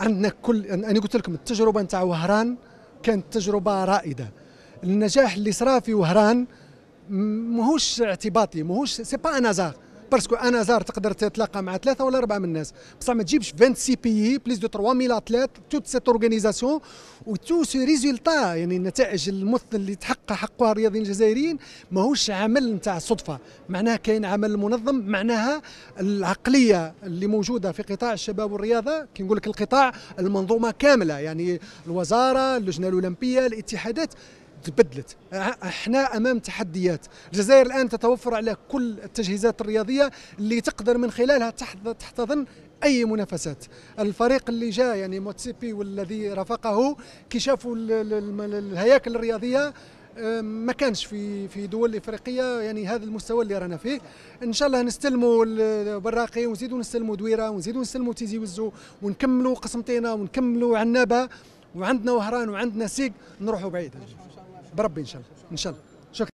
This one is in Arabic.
عندنا كل انا قلت لكم التجربه نتاع وهران كانت تجربه رائده النجاح اللي صرا في وهران ماهوش اعتباطي ماهوش سي با ان باسكو ان هازار تقدر تتلاقى مع ثلاثه ولا اربعه من الناس بصح ما تجيبش 26 بيي بليس دو 3000 اتليت توت سيت اورغانيزاسيون و تو سي ريزولتا يعني النتائج المثل اللي تحقق حقها الرياضيين الجزائريين ماهوش عمل نتاع صدفه معناها كاين عمل منظم معناها العقليه اللي موجوده في قطاع الشباب والرياضه كي نقول لك القطاع المنظومه كامله يعني الوزاره اللجنه الاولمبيه الاتحادات تبدلت احنا امام تحديات الجزائر الان تتوفر على كل التجهيزات الرياضيه اللي تقدر من خلالها تحتضن اي منافسات الفريق اللي جاء يعني موتسيبي والذي رافقه كي شافوا الهياكل الرياضيه ما كانش في في دول افريقيه يعني هذا المستوى اللي رانا فيه ان شاء الله نستلموا البراقي ونزيدوا نستلموا دويره ونزيدوا نستلموا تيزي وزو ونكملوا قسمتينا ونكملوا عنابه وعندنا وهران وعندنا سيق نروحوا بعيد بربي ان شاء الله ان شاء الله شكرا